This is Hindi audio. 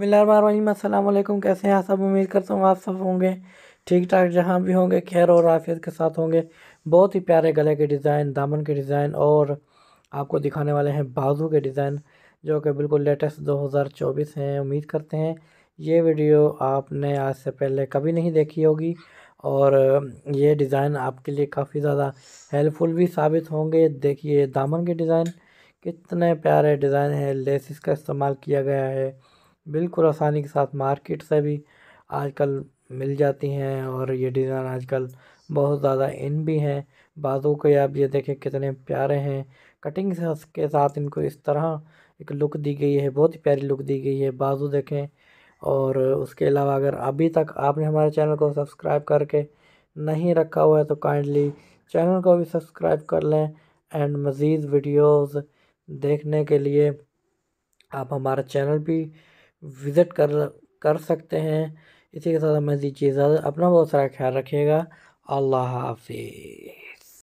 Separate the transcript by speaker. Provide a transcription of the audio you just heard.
Speaker 1: मिलकुम कैसे हैं सब उम्मीद करता हूँ आप सब होंगे ठीक ठाक जहाँ भी होंगे खैर और आफियत के साथ होंगे बहुत ही प्यारे गले के डिज़ाइन दामन के डिज़ाइन और आपको दिखाने वाले हैं बाजू के डिज़ाइन जो कि बिल्कुल लेटेस्ट 2024 हैं उम्मीद करते हैं ये वीडियो आपने आज से पहले कभी नहीं देखी होगी और ये डिज़ाइन आपके लिए काफ़ी ज़्यादा हेल्पफुल भी साबित होंगे देखिए दामन के डिज़ाइन कितने प्यारे डिज़ाइन हैं लेसिस का इस्तेमाल किया गया है बिल्कुल आसानी के साथ मार्केट से भी आजकल मिल जाती हैं और ये डिज़ाइन आजकल बहुत ज़्यादा इन भी हैं बाजू के आप ये देखें कितने प्यारे हैं कटिंग के साथ इनको इस तरह एक लुक दी गई है बहुत ही प्यारी लुक दी गई है बाजू देखें और उसके अलावा अगर अभी तक आपने हमारे चैनल को सब्सक्राइब करके नहीं रखा हुआ है तो काइंडली चैनल को भी सब्सक्राइब कर लें एंड मज़ीद वीडियोज़ देखने के लिए आप हमारा चैनल भी विज़िट कर कर सकते हैं इसी के साथ दीजिए चीज़ अपना बहुत सारा ख्याल रखिएगा अल्लाह हाफिज़